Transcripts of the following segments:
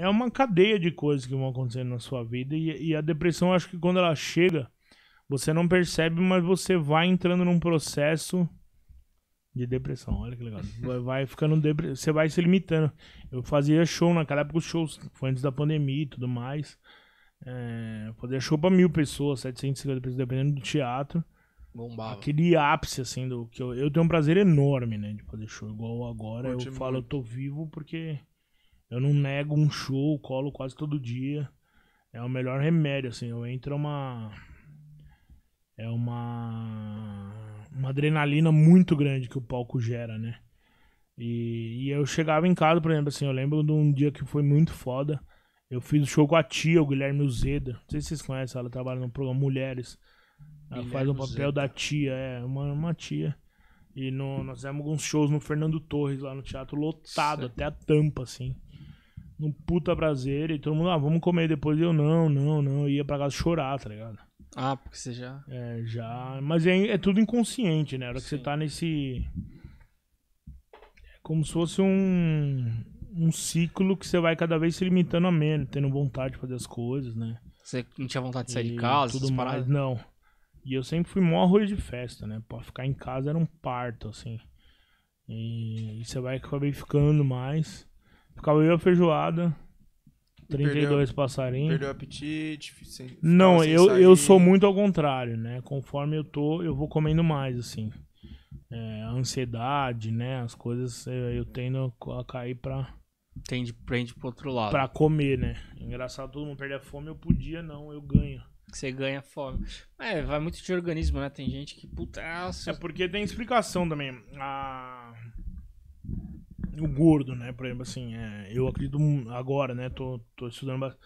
é uma cadeia de coisas que vão acontecendo na sua vida. E, e a depressão, acho que quando ela chega, você não percebe, mas você vai entrando num processo de depressão. Olha que legal. Vai ficando depre... Você vai se limitando. Eu fazia show naquela época, os shows foi antes da pandemia e tudo mais. É, fazia show pra mil pessoas, 750 pessoas, dependendo do teatro. Bombava. Aquele ápice, assim, do que eu, eu tenho um prazer enorme, né, de fazer show igual agora. Curte eu muito. falo, eu tô vivo porque eu não nego um show, colo quase todo dia. É o melhor remédio, assim. Eu entro é uma. É uma. Uma adrenalina muito grande que o palco gera, né? E, e eu chegava em casa, por exemplo, assim, eu lembro de um dia que foi muito foda. Eu fiz o show com a tia, o Guilherme Uzeda. Não sei se vocês conhecem, ela trabalha no programa Mulheres. Ela Guilherme faz o um papel Zeta. da tia, é, uma, uma tia. E no, nós fizemos alguns shows no Fernando Torres, lá no teatro, lotado, certo. até a tampa, assim num puta prazer, e todo mundo, ah, vamos comer depois. E eu, não, não, não, eu ia pra casa chorar, tá ligado? Ah, porque você já. É, já. Mas é, é tudo inconsciente, né? A hora Sim. que você tá nesse. É como se fosse um. Um ciclo que você vai cada vez se limitando a menos, tendo vontade de fazer as coisas, né? Você não tinha vontade de sair e de casa? Tudo mais, não. E eu sempre fui mó arroz de festa, né? Pra ficar em casa era um parto, assim. E, e você vai acabei ficando mais a feijoada. 32 perdeu, passarinhos. Perdeu o apetite? Sem, não, eu, sair. eu sou muito ao contrário, né? Conforme eu tô, eu vou comendo mais, assim. É, a ansiedade, né? As coisas eu, é, eu tendo a cair pra. Tende, prende pro outro lado. Pra comer, né? Engraçado, todo mundo perde a fome, eu podia não, eu ganho. Você ganha fome. É, vai muito de organismo, né? Tem gente que, puta. É, é porque tem explicação também. A o gordo, né? Por exemplo, assim, é, eu acredito agora, né? Tô, tô estudando bastante.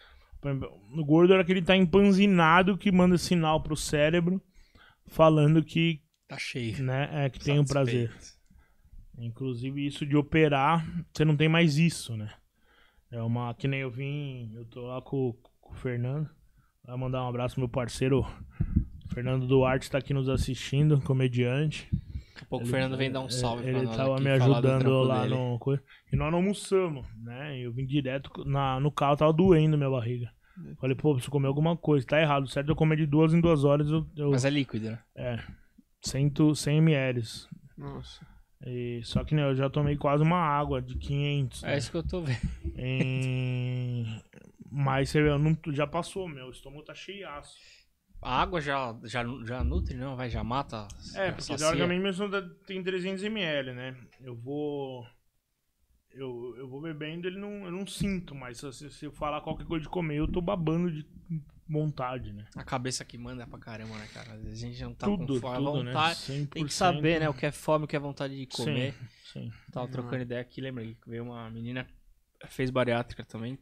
O gordo era aquele tá empanzinado que manda sinal pro cérebro falando que. Tá cheio. Né? É, que tá tem o um prazer. Inclusive, isso de operar, você não tem mais isso, né? É uma. Que nem eu vim, eu tô lá com, com o Fernando. Vai mandar um abraço pro meu parceiro. Fernando Duarte tá aqui nos assistindo, comediante pouco ele, o Fernando vem é, dar um é, salve ele pra nós. Ele tava me ajudando lá dele. no. E nós não almoçamos, né? Eu vim direto na, no carro, tava doendo minha barriga. Falei, pô, preciso comer alguma coisa. Tá errado. Certo, eu comer de duas em duas horas. Eu, eu... Mas é líquido, né? É. 100, 100 ml. Nossa. E, só que né, eu já tomei quase uma água de 500. É né? isso que eu tô vendo. Né? Mas você vê, eu não, já passou, meu. O estômago tá cheiaço. A água já, já, já nutre, não? Vai, já mata? É, já porque sacia. teoricamente mesmo tem 300ml, né? Eu vou... Eu, eu vou bebendo, ele não, eu não sinto, mas se, se eu falar qualquer coisa de comer, eu tô babando de vontade, né? A cabeça que manda é pra caramba, né, cara? Às vezes a gente não tá tudo, com fome. Tudo, né? vontade, né? Tem que saber, né? O que é fome, o que é vontade de comer. Sim, sim. Tava uhum. trocando ideia aqui, lembra que veio uma menina, fez bariátrica também.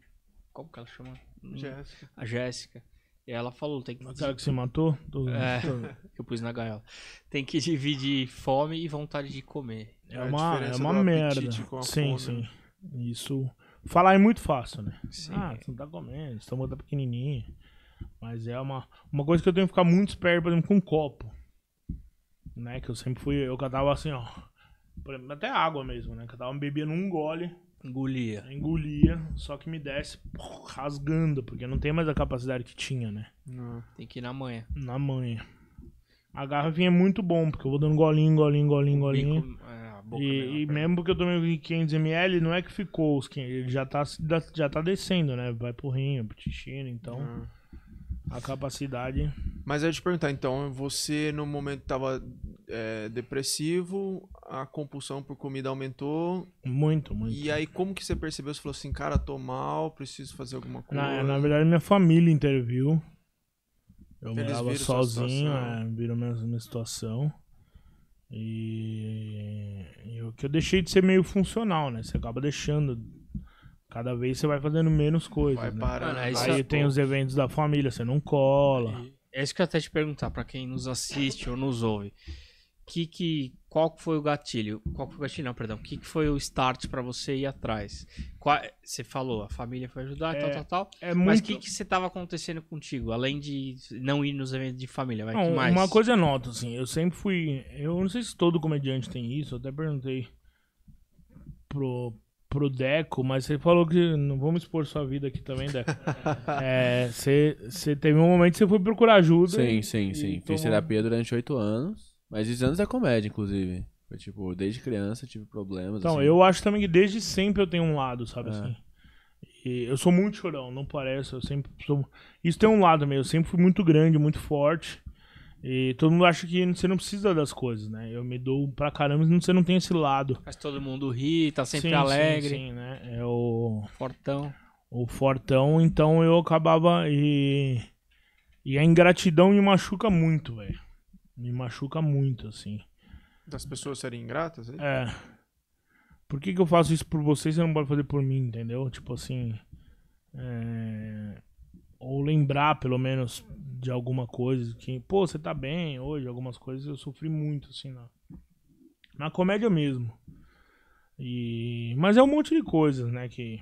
Como que ela chama? Jéssica. A Jéssica ela falou, tem que. Aquela que matou? Tô... É, que eu pus na gaiola. Tem que dividir fome e vontade de comer. É, é uma, é uma merda. Sim, fome. sim. Né? Isso. Falar é muito fácil, né? Sim. Ah, você não tá comendo, você tá pequenininha. Mas é uma, uma coisa que eu tenho que ficar muito esperto, por exemplo, com um copo. Né? Que eu sempre fui, eu catava assim, ó. Até água mesmo, né? Catava, bebendo um gole Engolia. Engolia, só que me desce rasgando, porque não tem mais a capacidade que tinha, né? Não. Ah. Tem que ir na manha. Na manha. A garrafinha é muito bom, porque eu vou dando golinho, golinho, golinho, golinho. Bico, é, e, é e mesmo porque eu tomei 500ml, não é que ficou os 500, ele já tá, já tá descendo, né? Vai pro rim, pro intestino, então... Ah. A capacidade. Mas eu ia te perguntar, então, você no momento tava é, depressivo, a compulsão por comida aumentou. Muito, muito. E aí, como que você percebeu? Você falou assim, cara, tô mal, preciso fazer alguma coisa. Na, na verdade, minha família interviu. Eu Eles morava sozinho, é, viram minha, minha situação. E, e que eu deixei de ser meio funcional, né? Você acaba deixando Cada vez você vai fazendo menos coisas. Vai né? parando. Aí, aí tem os eventos da família, você não cola. É isso que eu até te perguntar, para quem nos assiste ou nos ouve que que qual foi o gatilho? Qual foi o gatilho? Não, perdão. O que, que foi o start para você ir atrás? Qual, você falou, a família foi ajudar, é, tal, tal, tal. É Mas o que, que você tava acontecendo contigo? Além de não ir nos eventos de família, não, mais? Uma coisa é nota, assim. Eu sempre fui... Eu não sei se todo comediante tem isso. Eu até perguntei pro, pro Deco, mas você falou que... Não vamos expor sua vida aqui também, Deco. é, você, você teve um momento que você foi procurar ajuda. Sim, e, sim, e sim. Tomou... Fiz terapia durante oito anos. Mas isso anos é comédia, inclusive. Foi tipo, desde criança eu tive problemas. Então, assim. eu acho também que desde sempre eu tenho um lado, sabe é. assim? E eu sou muito chorão, não parece. Eu sempre sou. Isso tem um lado meu. Eu sempre fui muito grande, muito forte. E todo mundo acha que você não precisa das coisas, né? Eu me dou pra caramba e você não tem esse lado. Mas todo mundo ri, tá sempre sim, alegre. Sim, sim, né? É o. Fortão. O fortão, então eu acabava e. E a ingratidão me machuca muito, velho me machuca muito, assim. Das pessoas serem ingratas? Aí? É, é. Por que, que eu faço isso por vocês e não pode fazer por mim, entendeu? Tipo assim. É... Ou lembrar, pelo menos, de alguma coisa. Que, pô, você tá bem hoje? Algumas coisas eu sofri muito, assim, na, na comédia mesmo. E... Mas é um monte de coisas, né? Que.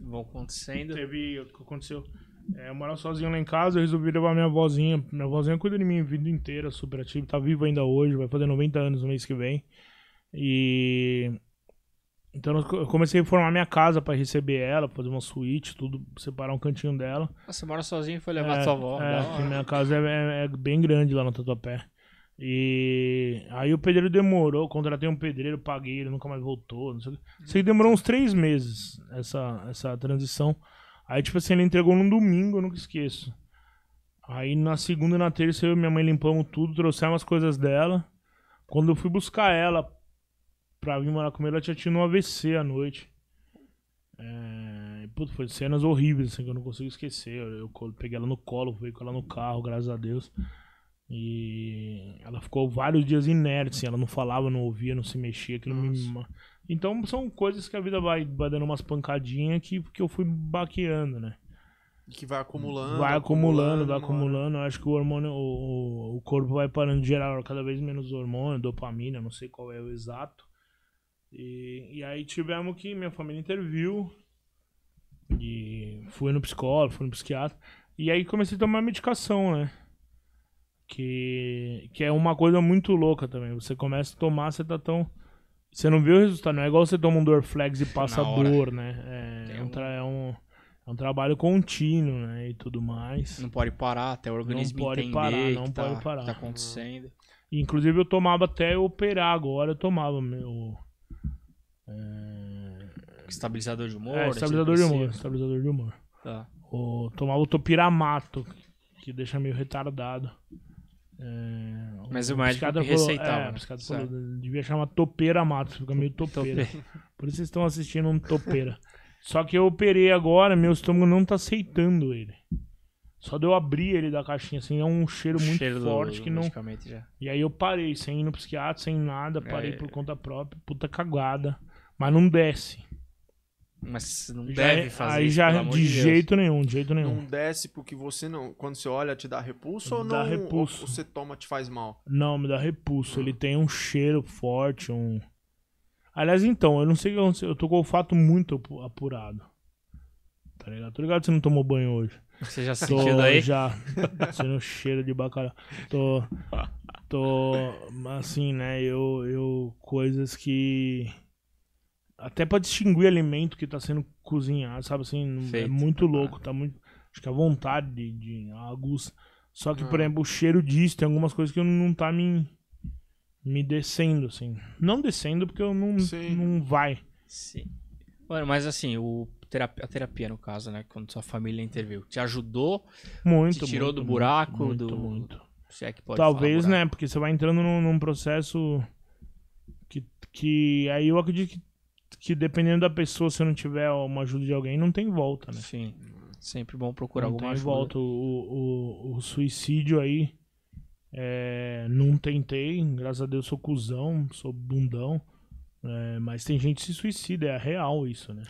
Vão acontecendo. Teve. Aconteceu. É, eu morava sozinho lá em casa, eu resolvi levar minha vozinha. Minha vozinha cuida de mim a vida inteira, super ativa, tá viva ainda hoje, vai fazer 90 anos no mês que vem. E. Então eu comecei a formar minha casa para receber ela, fazer uma suíte, tudo, separar um cantinho dela. Ah, você mora sozinho e foi levar é, sua avó. É, minha casa é, é, é, bem grande lá no Tatuapé. E aí o pedreiro demorou, contratei um pedreiro, paguei, ele nunca mais voltou. Não sei, sei que demorou uns três meses essa, essa transição. Aí, tipo assim, ele entregou num domingo, eu nunca esqueço. Aí na segunda e na terça eu e minha mãe limpamos tudo, trouxemos as coisas dela. Quando eu fui buscar ela pra vir morar comigo, ela tinha tido um AVC à noite. É... Puto, foi cenas horríveis, assim, que eu não consigo esquecer. Eu, eu peguei ela no colo, fui com ela no carro, graças a Deus. E ela ficou vários dias inerte, assim, ela não falava, não ouvia, não se mexia, aquilo me... Então são coisas que a vida vai, vai dando umas pancadinhas que, que eu fui baqueando, né? Que vai acumulando. Vai acumulando, vai acumulando. Né? Eu acho que o hormônio, o, o corpo vai parando de gerar cada vez menos hormônio, dopamina, não sei qual é o exato. E, e aí tivemos que minha família interviu. E fui no psicólogo, fui no psiquiatra. E aí comecei a tomar medicação, né? Que, que é uma coisa muito louca também. Você começa a tomar, você tá tão. Você não viu o resultado, não é igual você toma um Dorflex e passa dor, né? É, é, um, é, um, é um trabalho contínuo, né? E tudo mais. Não pode parar até o organismo não pode entender parar, não tá, pode tá, parar. tá acontecendo. Inclusive eu tomava até eu operar agora, eu tomava meu. É... Estabilizador de humor? É, de humor, estabilizador de humor. Tá. O, tomava o topiramato, que deixa meio retardado. É, Mas o mágico receitava. É, devia chamar topeira matos, fica meio topeira. topeira. Por isso vocês estão assistindo um topeira. Só que eu operei agora, meu estômago não tá aceitando ele. Só de eu abrir ele da caixinha, assim, é um cheiro muito cheiro forte do, que não. Já. E aí eu parei, sem ir no psiquiatra, sem nada, parei é, por conta própria, puta cagada. Mas não desce. Mas não já, deve é, fazer Aí isso, já de jeito Deus. nenhum, de jeito nenhum. Não desce porque você não. Quando você olha, te dá repulso ou dá não? Repulso. Ou você toma, te faz mal? Não, me dá repulso. Hum. Ele ah. tem um cheiro forte, um. Aliás, então, eu não sei o que aconteceu. Eu tô com o olfato muito apurado. Tá ligado? Tô ligado que você não tomou banho hoje. Você já sentiu daí? Já. Sendo cheiro de bacalhau. Tô. Tô. Assim, né? Eu. eu coisas que até para distinguir alimento que está sendo cozinhado, sabe assim? É Feito, é muito ah. louco, tá muito. Acho que a vontade de, de a aguça. Só que, por ah. exemplo, o cheiro disso, tem algumas coisas que não tá me. me descendo, assim. Não descendo, porque eu não, Sim. não vai. Sim. Mano, mas assim, o terapia, a terapia, no caso, né? Quando sua família interviu, te ajudou? Muito. Te tirou muito, do buraco? Muito, do... muito. Se é que pode Talvez, né? Porque você vai entrando num, num processo que, que. Aí eu acredito que que dependendo da pessoa, se eu não tiver uma ajuda de alguém, não tem volta, né? Sim. Sempre bom procurar não alguma tem ajuda. volta. O, o, o suicídio aí. É, não tentei, graças a Deus sou cuzão, sou bundão. É, mas tem gente que se suicida, é real isso, né?